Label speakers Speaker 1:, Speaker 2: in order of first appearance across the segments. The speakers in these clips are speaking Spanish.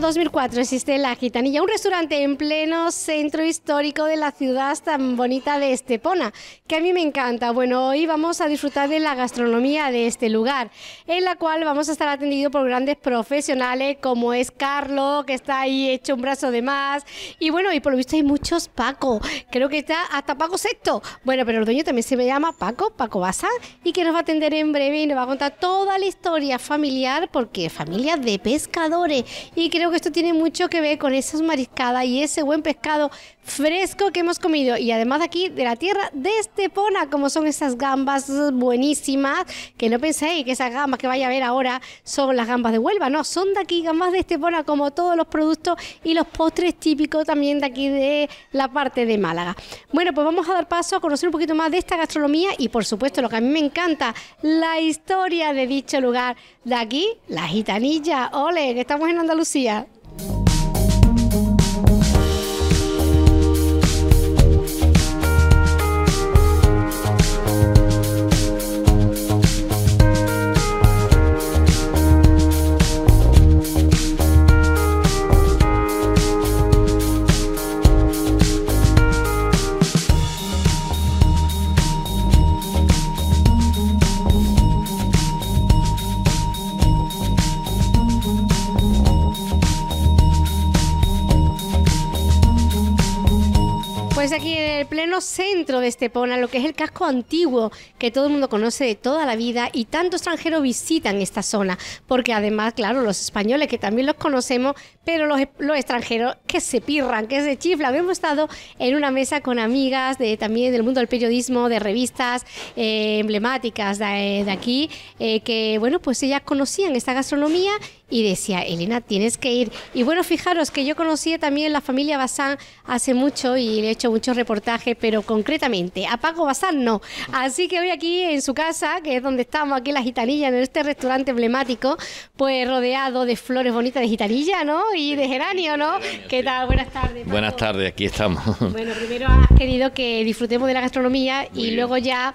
Speaker 1: 2004 existe La Gitanilla, un restaurante en pleno centro histórico de la ciudad tan bonita de Estepona, que a mí me encanta. Bueno, hoy vamos a disfrutar de la gastronomía de este lugar, en la cual vamos a estar atendido por grandes profesionales como es Carlos, que está ahí hecho un brazo de más, y bueno, y por lo visto hay muchos Paco, creo que está hasta Paco Sexto. Bueno, pero el dueño también se me llama Paco, Paco Baza, y que nos va a atender en breve y nos va a contar toda la historia familiar, porque familia de pescadores, y creo que esto tiene mucho que ver con esas mariscadas y ese buen pescado fresco que hemos comido. Y además de aquí de la tierra de Estepona, como son esas gambas buenísimas, que no penséis que esas gambas que vaya a ver ahora son las gambas de Huelva, no, son de aquí gambas de Estepona como todos los productos y los postres típicos también de aquí de la parte de Málaga. Bueno, pues vamos a dar paso a conocer un poquito más de esta gastronomía y por supuesto lo que a mí me encanta, la historia de dicho lugar. De aquí, la gitanilla, ole, que estamos en Andalucía. es pues aquí el pleno centro de Estepona, lo que es el casco antiguo que todo el mundo conoce de toda la vida y tanto extranjero visitan esta zona, porque además, claro, los españoles que también los conocemos, pero los, los extranjeros que se pirran, que se chiflan. Hemos estado en una mesa con amigas de también del mundo del periodismo, de revistas eh, emblemáticas de, aquí, eh, que bueno, pues ellas conocían esta gastronomía y decía, Elena, tienes que ir. Y bueno, fijaros que yo conocía también la familia Bazán hace mucho y le he hecho muchos reportajes pero concretamente a Paco Bazán no. Así que hoy aquí en su casa, que es donde estamos aquí en la gitanilla, en este restaurante emblemático, pues rodeado de flores bonitas de gitanilla, ¿no? Y de geranio, ¿no? ¿Qué tal? Buenas tardes.
Speaker 2: Buenas tardes, aquí estamos. Bueno,
Speaker 1: primero has querido que disfrutemos de la gastronomía y luego ya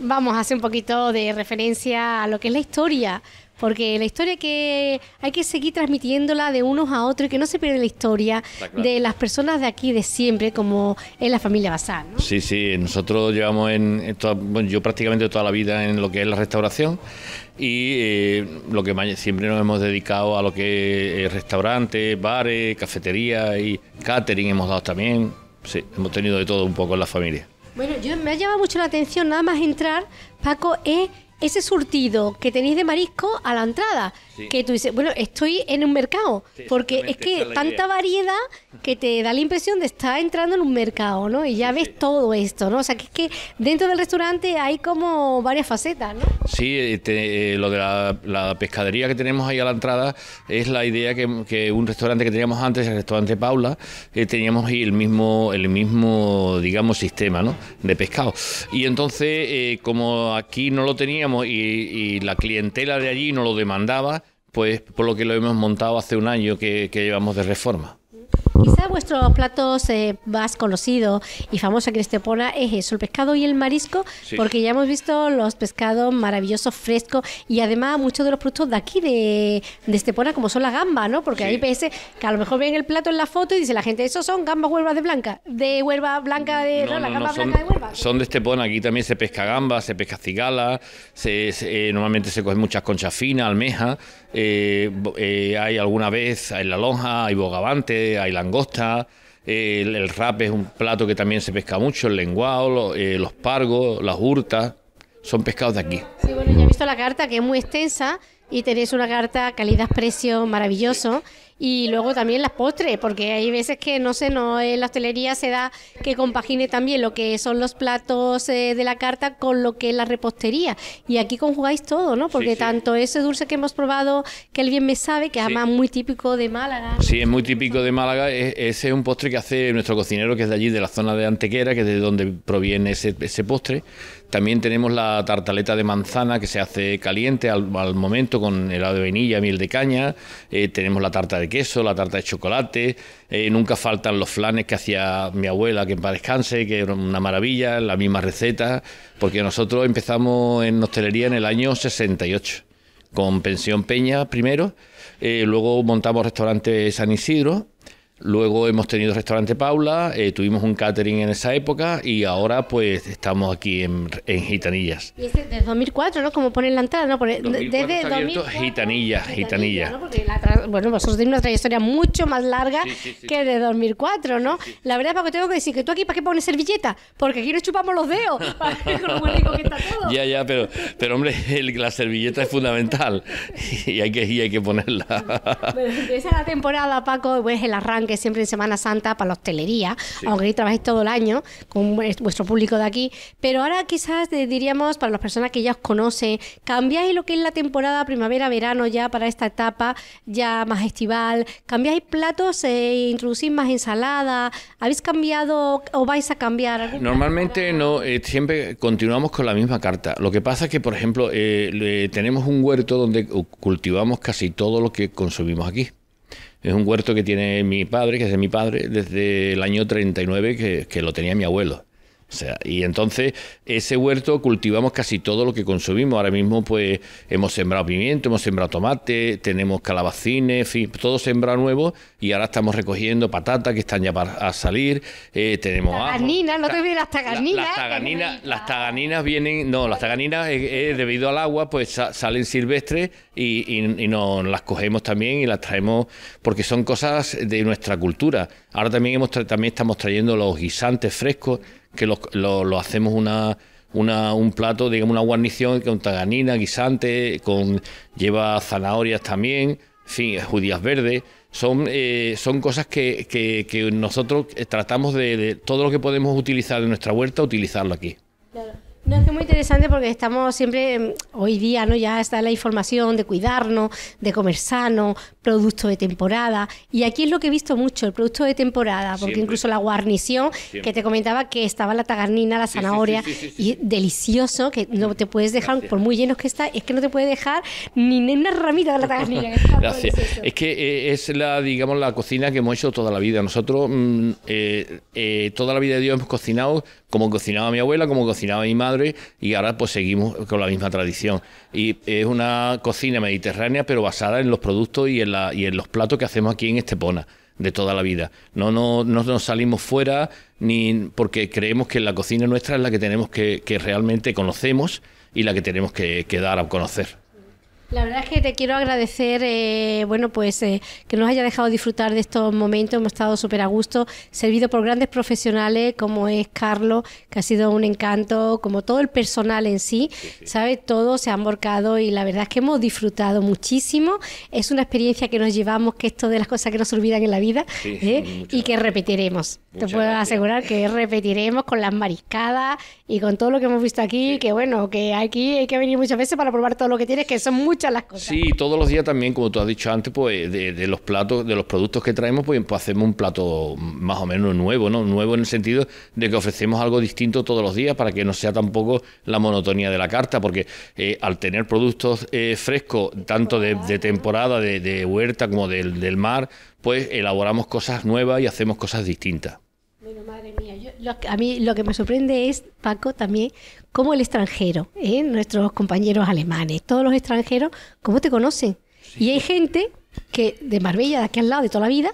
Speaker 1: vamos a hacer un poquito de referencia a lo que es la historia, porque la historia que hay que seguir transmitiéndola de unos a otros y que no se pierde la historia de las personas de aquí de siempre, como es la familia Basal.
Speaker 2: ¿no? Sí, sí, nosotros llevamos en, bueno, yo prácticamente toda la vida en lo que es la restauración y eh, lo que siempre nos hemos dedicado a lo que es restaurantes, bares, cafeterías y catering hemos dado también. Sí, hemos tenido de todo un poco en la familia.
Speaker 1: Bueno, yo me ha llamado mucho la atención, nada más entrar, Paco, e ese surtido que tenéis de marisco a la entrada. Que tú dices, bueno, estoy en un mercado. porque es que tanta variedad que te da la impresión de estar entrando en un mercado, ¿no? Y ya ves todo esto, ¿no? O sea, que es que dentro del restaurante hay como varias facetas, ¿no?
Speaker 2: Sí, este, eh, lo de la, pescadería que tenemos ahí a la entrada es la idea que, un restaurante que teníamos antes, el restaurante Paula, eh, teníamos ahí el mismo, el mismo, digamos, sistema, ¿no? De pescado. Y entonces, eh, como aquí no lo teníamos, y, la clientela de allí no lo demandaba, pues por lo que lo hemos montado hace un año que llevamos de reforma.
Speaker 1: Quizá vuestros platos más conocidos y famosos aquí en Estepona es eso, el pescado y el marisco, porque ya hemos visto los pescados maravillosos, frescos y además muchos de los productos de aquí, de, Estepona, como son las gambas, ¿no? Porque hay peces que a lo mejor ven el plato en la foto y dice la gente, esos son gambas huelvas de blanca, de huelva blanca de... No, no, son, de huelva.
Speaker 2: Son de Estepona, aquí también se pesca gamba, se pesca cigala, eh, normalmente se cogen muchas conchas finas, almeja. Eh, eh, hay alguna vez, en la lonja, hay bogavante, hay langosta langosta, eh, el, rap es un plato que también se pesca mucho, el lenguado, eh, los pargos, las hurtas, son pescados de aquí.
Speaker 1: Sí, bueno, ya he visto la carta que es muy extensa y tenéis una carta calidad-precio maravilloso y luego también las postres, porque hay veces que, no sé, no en la hostelería se da que compagine también lo que son los platos eh, de la carta con lo que es la repostería. Y aquí conjugáis todo, ¿no? Porque tanto ese dulce que hemos probado, que el bien me sabe, que es además es muy típico de Málaga.
Speaker 2: Sí, es muy típico de Málaga. E, ese es un postre que hace nuestro cocinero, que es de allí, de la zona de Antequera, que es de donde proviene ese, ese postre también tenemos la tartaleta de manzana que se hace caliente al, momento con helado de vainilla, miel de caña. Eh, tenemos la tarta de queso, la tarta de chocolate. Eh, nunca faltan los flanes que hacía mi abuela, que para descanse, que era una maravilla, la misma receta. Porque nosotros empezamos en hostelería en el año 68 con Pensión Peña primero, eh, luego montamos restaurante San Isidro Luego hemos tenido restaurante Paula, eh, tuvimos un catering en esa época y ahora pues estamos aquí en, en Gitanillas.
Speaker 1: Y es desde 2004, ¿no? Como pone en la entrada, ¿no? Desde desde 2004,
Speaker 2: Gitanillas, Gitanillas.
Speaker 1: bueno, vosotros pues tenéis una trayectoria mucho más larga que de 2004, ¿no? La verdad, Paco, tengo que decir que tú aquí, ¿para qué pones servilleta? Porque aquí nos chupamos los dedos,
Speaker 2: con todo. Ya, ya, pero, pero hombre, la servilleta es fundamental y hay que, hay que ponerla. Bueno,
Speaker 1: es la temporada, Paco, pues el arranque que siempre en Semana Santa para la hostelería, aunque trabajéis todo el año con vuestro público de aquí, pero ahora quizás diríamos para las personas que ya os conocen, ¿cambiáis lo que es la temporada primavera-verano ya para esta etapa ya más estival? ¿Cambiáis platos e introducís más ensalada? ¿Habéis cambiado o vais a cambiar?
Speaker 2: Normalmente no, eh, siempre continuamos con la misma carta. Lo que pasa es que, por ejemplo, eh, tenemos un huerto donde cultivamos casi todo lo que consumimos aquí. Es un huerto que tiene mi padre, que es de mi padre, desde el año 39, que, que lo tenía mi abuelo sea, y entonces ese huerto cultivamos casi todo lo que consumimos. Ahora mismo pues hemos sembrado pimiento, hemos sembrado tomate, tenemos calabacines, todo sembrado nuevo y ahora estamos recogiendo patatas que están ya para a salir. Eh, tenemos
Speaker 1: taganinas, no te olvides las taganinas. las taganinas,
Speaker 2: las taganinas vienen, no, las taganinas debido al agua pues salen silvestres y, y, las cogemos también y las traemos porque son cosas de nuestra cultura. Ahora también hemos también estamos trayendo los guisantes frescos que lo, hacemos una, una, un plato, digamos una guarnición con taganina, guisante, con lleva zanahorias también, en fin, judías verdes. Son, eh, son cosas que, que, nosotros eh, tratamos de, de todo lo que podemos utilizar en nuestra huerta, utilizarlo aquí
Speaker 1: es muy interesante porque estamos siempre, em, hoy día, ¿no? Ya está la información de cuidarnos, de comer sano, producto de temporada. Y aquí es lo que he visto mucho, el producto de temporada, porque incluso la guarnición, que te comentaba que estaba la tagarnina, la zanahoria, y delicioso, que no te puedes dejar, por muy llenos que está, es que no te puede dejar ni una ramita de la tagarnina.
Speaker 2: Gracias. Es que eh, es la, digamos, la cocina que hemos hecho toda la vida. Nosotros, mm, eh, eh, toda la vida de Dios hemos cocinado como cocinaba mi abuela, como cocinaba mi madre, y ahora pues seguimos con la misma tradición. Y es una cocina mediterránea, pero basada en los productos y en, y en los platos que hacemos aquí en Estepona de toda la vida. No, no, nos salimos fuera ni porque creemos que la cocina nuestra es la que tenemos que, realmente conocemos y la que tenemos que dar a conocer.
Speaker 1: La verdad es que te quiero agradecer, eh, bueno, pues eh, que nos haya dejado disfrutar de estos momentos. Hemos estado súper a gusto, servido por grandes profesionales como es Carlos, que ha sido un encanto, como todo el personal en sí, sí, ¿sabes? Todos se ha embarcado y la verdad es que hemos disfrutado muchísimo. Es una experiencia que nos llevamos, que esto de las cosas que nos olvidan en la vida ¿eh? y que repetiremos. te puedo asegurar que repetiremos con las mariscadas y con todo lo que hemos visto aquí, que bueno, que aquí hay que venir muchas veces para probar todo lo que tienes, que son muchas
Speaker 2: Sí, todos los días también, como tú has dicho antes, pues eh, de, los platos, de los productos que traemos, pues, pues, hacemos un plato más o menos nuevo, ¿no? Nuevo en el sentido de que ofrecemos algo distinto todos los días para que no sea tampoco la monotonía de la carta, porque eh, al tener productos eh, frescos, tanto de, temporada, de, huerta como del mar, pues elaboramos cosas nuevas y hacemos cosas distintas
Speaker 1: a mí lo que me sorprende es, Paco, también cómo el extranjero, ¿eh? nuestros compañeros alemanes, todos los extranjeros, cómo te conocen. Y hay gente que de Marbella, de aquí al lado, de toda la vida,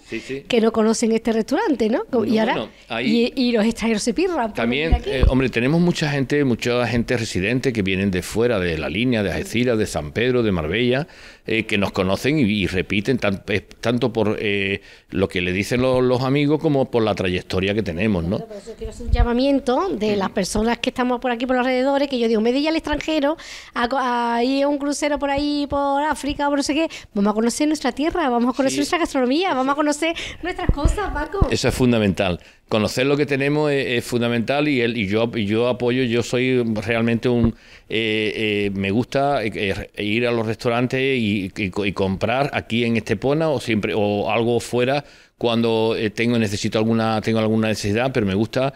Speaker 1: que no conocen este restaurante, ¿no? y ahora y, los extranjeros se pirran. También,
Speaker 2: eh, hombre, tenemos mucha gente, mucha gente residente que vienen de fuera, de la línea, de Algeciras, de San Pedro, de Marbella, eh, que nos conocen y, repiten eh, tanto por eh, lo que le dicen los, amigos como por la trayectoria que tenemos, ¿no? eso
Speaker 1: quiero hacer un llamamiento de las personas que estamos por aquí, por los alrededores, que yo digo, me di al extranjero, a, ir a un crucero por ahí, por África, por no sé qué, vamos a conocer nuestra tierra, vamos a conocer nuestra gastronomía, vamos a conocer nuestras cosas, Paco. Eso
Speaker 2: es fundamental. Conocer lo que tenemos es, fundamental y, y yo apoyo, yo soy realmente un eh, eh, me gusta eh, ir a los restaurantes y, comprar aquí en Estepona o siempre o algo fuera cuando tengo necesito alguna tengo alguna necesidad, pero me gusta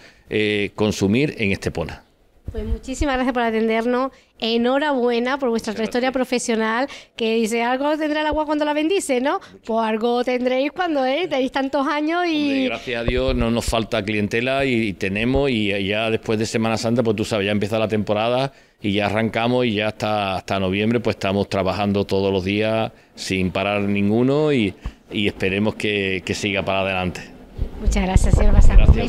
Speaker 2: consumir en Estepona.
Speaker 1: Pues muchísimas gracias por atendernos. Enhorabuena por vuestra trayectoria profesional, que dice, algo tendrá el agua cuando la bendice, ¿no? Pues algo tendréis cuando ¿eh? tenéis tantos años y... gracias
Speaker 2: a Dios no nos falta clientela y, tenemos, y, ya después de Semana Santa, pues tú sabes, ya empieza la temporada y ya arrancamos y ya hasta, hasta noviembre pues estamos trabajando todos los días sin parar ninguno y, esperemos que, siga para adelante.
Speaker 1: Muchas gracias, señor Basán. Gracias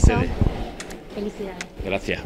Speaker 1: Felicidades.
Speaker 2: Gracias.